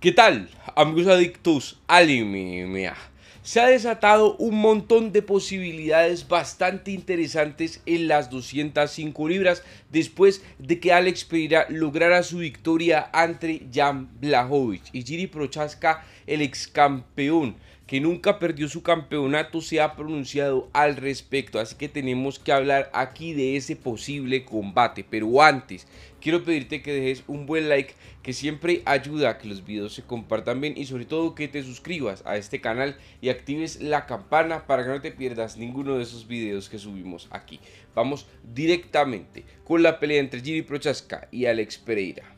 ¿Qué tal, amigos adictos alimia. Se ha desatado un montón de posibilidades bastante interesantes en las 205 libras después de que Alex Pereira lograra su victoria ante Jan Blahovic y Giri Prochaska, el ex campeón que nunca perdió su campeonato, se ha pronunciado al respecto. Así que tenemos que hablar aquí de ese posible combate. Pero antes, quiero pedirte que dejes un buen like, que siempre ayuda a que los videos se compartan bien y sobre todo que te suscribas a este canal y actives la campana para que no te pierdas ninguno de esos videos que subimos aquí. Vamos directamente con la pelea entre Giri Prochaska y Alex Pereira.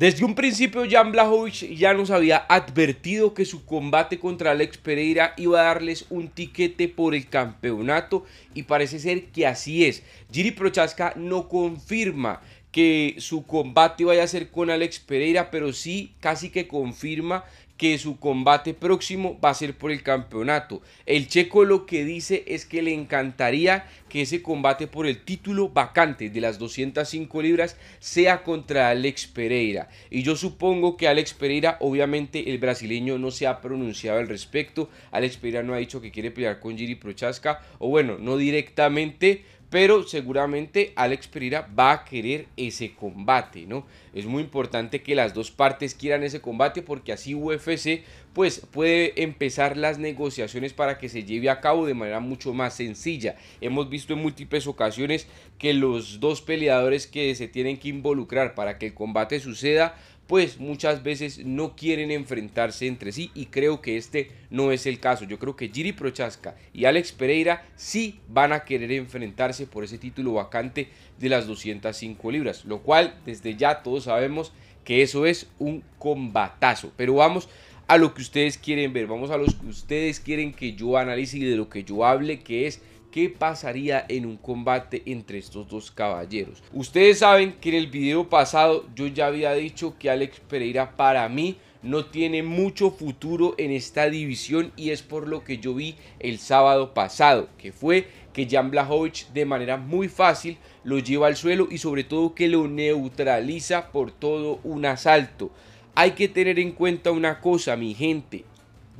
Desde un principio Jan Blahovic ya nos había advertido que su combate contra Alex Pereira iba a darles un tiquete por el campeonato y parece ser que así es. Giri Prochaska no confirma que su combate vaya a ser con Alex Pereira, pero sí casi que confirma que su combate próximo va a ser por el campeonato. El checo lo que dice es que le encantaría que ese combate por el título vacante de las 205 libras sea contra Alex Pereira. Y yo supongo que Alex Pereira, obviamente el brasileño no se ha pronunciado al respecto. Alex Pereira no ha dicho que quiere pelear con Giri Prochaska, o bueno, no directamente, pero seguramente Alex Pereira va a querer ese combate, ¿no? Es muy importante que las dos partes quieran ese combate porque así UFC pues puede empezar las negociaciones para que se lleve a cabo de manera mucho más sencilla. Hemos visto en múltiples ocasiones que los dos peleadores que se tienen que involucrar para que el combate suceda pues muchas veces no quieren enfrentarse entre sí y creo que este no es el caso. Yo creo que Giri Prochaska y Alex Pereira sí van a querer enfrentarse por ese título vacante de las 205 libras, lo cual desde ya todos sabemos que eso es un combatazo. Pero vamos a lo que ustedes quieren ver, vamos a lo que ustedes quieren que yo analice y de lo que yo hable, que es qué pasaría en un combate entre estos dos caballeros. Ustedes saben que en el video pasado yo ya había dicho que Alex Pereira para mí no tiene mucho futuro en esta división y es por lo que yo vi el sábado pasado, que fue que Jan Blachowicz de manera muy fácil lo lleva al suelo y sobre todo que lo neutraliza por todo un asalto. Hay que tener en cuenta una cosa, mi gente.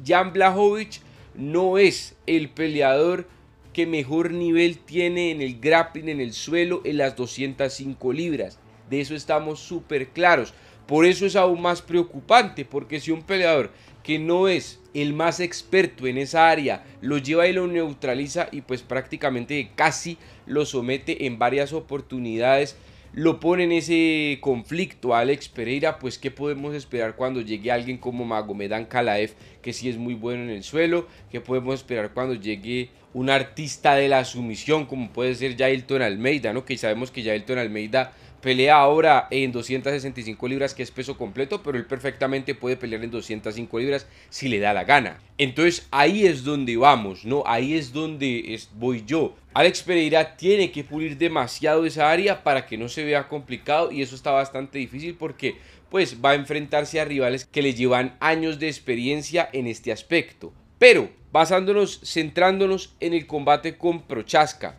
Jan Blachowicz no es el peleador que mejor nivel tiene en el grappling, en el suelo, en las 205 libras. De eso estamos súper claros. Por eso es aún más preocupante, porque si un peleador que no es el más experto en esa área lo lleva y lo neutraliza y pues prácticamente casi lo somete en varias oportunidades, lo pone en ese conflicto a Alex Pereira, pues qué podemos esperar cuando llegue alguien como Magomedan Kalaev, que si es muy bueno en el suelo, que podemos esperar cuando llegue un artista de la sumisión, como puede ser Yailton Almeida, ¿no? Que sabemos que Yailton Almeida pelea ahora en 265 libras, que es peso completo, pero él perfectamente puede pelear en 205 libras si le da la gana. Entonces ahí es donde vamos, ¿no? Ahí es donde voy yo. Alex Pereira tiene que pulir demasiado esa área para que no se vea complicado y eso está bastante difícil porque pues va a enfrentarse a rivales que le llevan años de experiencia en este aspecto. Pero basándonos, centrándonos en el combate con Prochaska.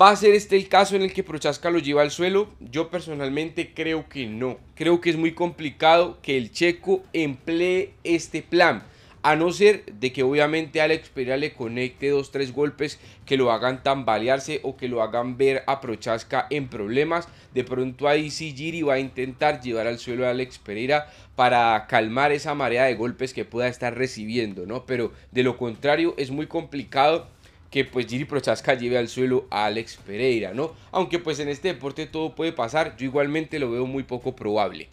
¿Va a ser este el caso en el que Prochaska lo lleva al suelo? Yo personalmente creo que no. Creo que es muy complicado que el checo emplee este plan a no ser de que obviamente Alex Pereira le conecte dos, tres golpes que lo hagan tambalearse o que lo hagan ver a Prochaska en problemas. De pronto ahí sí Giri va a intentar llevar al suelo a Alex Pereira para calmar esa marea de golpes que pueda estar recibiendo, ¿no? Pero de lo contrario es muy complicado que pues Giri Prochaska lleve al suelo a Alex Pereira, ¿no? Aunque pues en este deporte todo puede pasar, yo igualmente lo veo muy poco probable.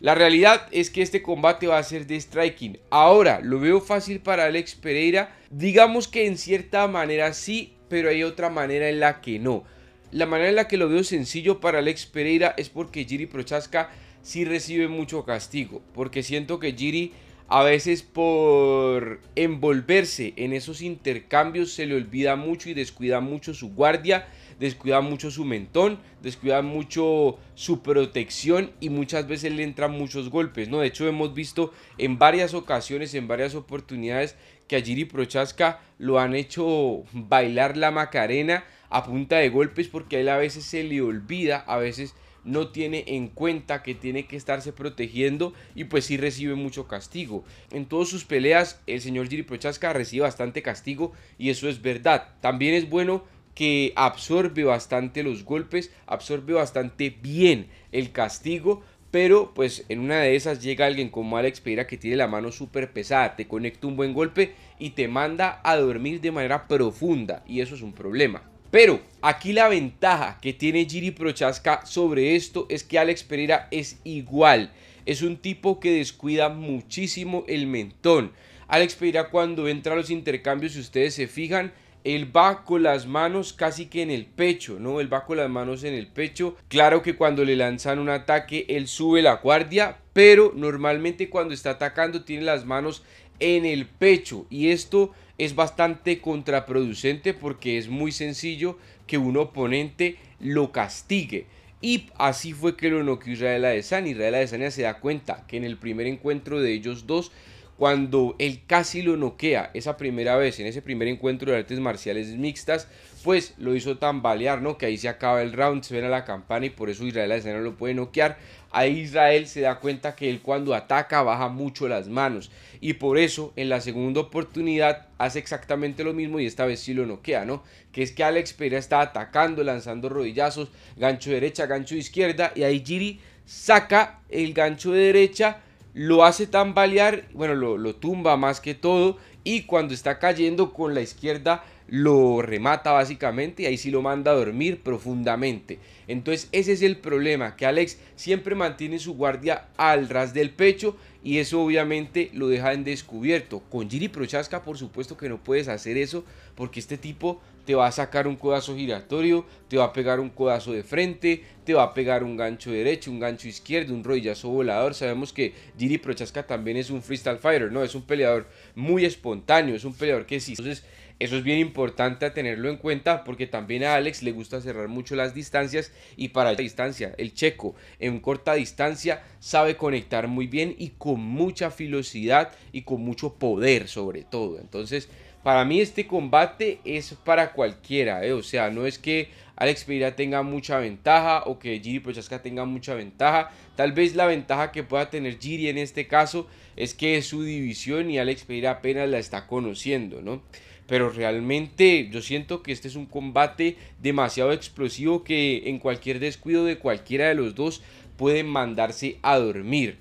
La realidad es que este combate va a ser de striking. Ahora, lo veo fácil para Alex Pereira. Digamos que en cierta manera sí, pero hay otra manera en la que no. La manera en la que lo veo sencillo para Alex Pereira es porque Jiri Prochaska sí recibe mucho castigo. Porque siento que Giri a veces por envolverse en esos intercambios se le olvida mucho y descuida mucho su guardia, descuida mucho su mentón, descuida mucho su protección y muchas veces le entran muchos golpes, ¿no? De hecho hemos visto en varias ocasiones, en varias oportunidades que a Giri Prochaska lo han hecho bailar la Macarena a punta de golpes porque a él a veces se le olvida, a veces no tiene en cuenta que tiene que estarse protegiendo y pues sí recibe mucho castigo. En todas sus peleas el señor Jiri Prochaska recibe bastante castigo y eso es verdad. También es bueno que absorbe bastante los golpes, absorbe bastante bien el castigo, pero pues en una de esas llega alguien como Alex Pereira que tiene la mano súper pesada, te conecta un buen golpe y te manda a dormir de manera profunda y eso es un problema. Pero aquí la ventaja que tiene Giri Prochaska sobre esto es que Alex Pereira es igual. Es un tipo que descuida muchísimo el mentón. Alex Pereira cuando entra a los intercambios, si ustedes se fijan, él va con las manos casi que en el pecho, ¿no? Él va con las manos en el pecho. Claro que cuando le lanzan un ataque, él sube la guardia, pero normalmente cuando está atacando tiene las manos en el pecho y esto es bastante contraproducente porque es muy sencillo que un oponente lo castigue. Y así fue que lo noqueó Israel Adesanya. Israel Adesanya se da cuenta que en el primer encuentro de ellos dos cuando él casi lo noquea esa primera vez en ese primer encuentro de artes marciales mixtas, pues lo hizo tambalear, ¿no? Que ahí se acaba el round, se a la campana y por eso Israel Adesanya no lo puede noquear. Ahí Israel se da cuenta que él cuando ataca baja mucho las manos y por eso en la segunda oportunidad hace exactamente lo mismo y esta vez sí lo noquea, ¿no? Que es que Alex Pereira está atacando, lanzando rodillazos, gancho derecha, gancho izquierda y ahí Giri saca el gancho de derecha lo hace tambalear, bueno, lo, tumba más que todo y cuando está cayendo con la izquierda lo remata básicamente y ahí sí lo manda a dormir profundamente. Entonces ese es el problema, que Alex siempre mantiene su guardia al ras del pecho y eso obviamente lo deja en descubierto. Con Giri Prochaska por supuesto que no puedes hacer eso porque este tipo te va a sacar un codazo giratorio, te va a pegar un codazo de frente, te va a pegar un gancho derecho, un gancho izquierdo, un rodillazo volador. Sabemos que Giri Prochaska también es un freestyle fighter, ¿no? Es un peleador muy espontáneo, es un peleador que sí. Entonces, eso es bien importante a tenerlo en cuenta porque también a Alex le gusta cerrar mucho las distancias y para la distancia, el checo en corta distancia sabe conectar muy bien y con mucha filosidad y con mucho poder sobre todo. Entonces, para mí este combate es para cualquiera, eh. o sea, no es que Alex Pereira tenga mucha ventaja o que Giri Prochaska tenga mucha ventaja. Tal vez la ventaja que pueda tener Giri en este caso es que es su división y Alex Pereira apenas la está conociendo, ¿no? Pero realmente yo siento que este es un combate demasiado explosivo que en cualquier descuido de cualquiera de los dos pueden mandarse a dormir.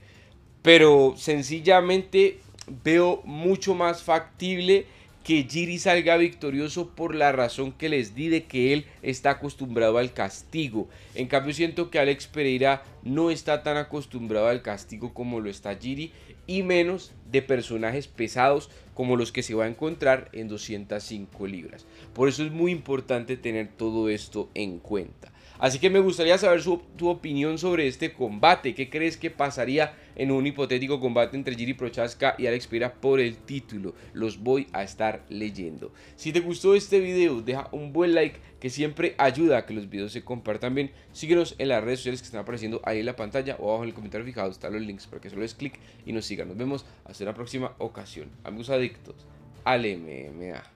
Pero sencillamente veo mucho más factible que Giri salga victorioso por la razón que les di de que él está acostumbrado al castigo. En cambio siento que Alex Pereira no está tan acostumbrado al castigo como lo está Giri y menos de personajes pesados como los que se va a encontrar en 205 libras. Por eso es muy importante tener todo esto en cuenta. Así que me gustaría saber tu opinión sobre este combate. ¿Qué crees que pasaría en un hipotético combate entre Giri Prochaska y Alex Pira por el título? Los voy a estar leyendo. Si te gustó este video, deja un buen like que siempre ayuda a que los videos se compartan bien. Síguenos en las redes sociales que están apareciendo ahí en la pantalla o abajo en el comentario fijado están los links para que solo des clic y nos sigan. Nos vemos hasta la próxima ocasión. Amigos adictos al MMA.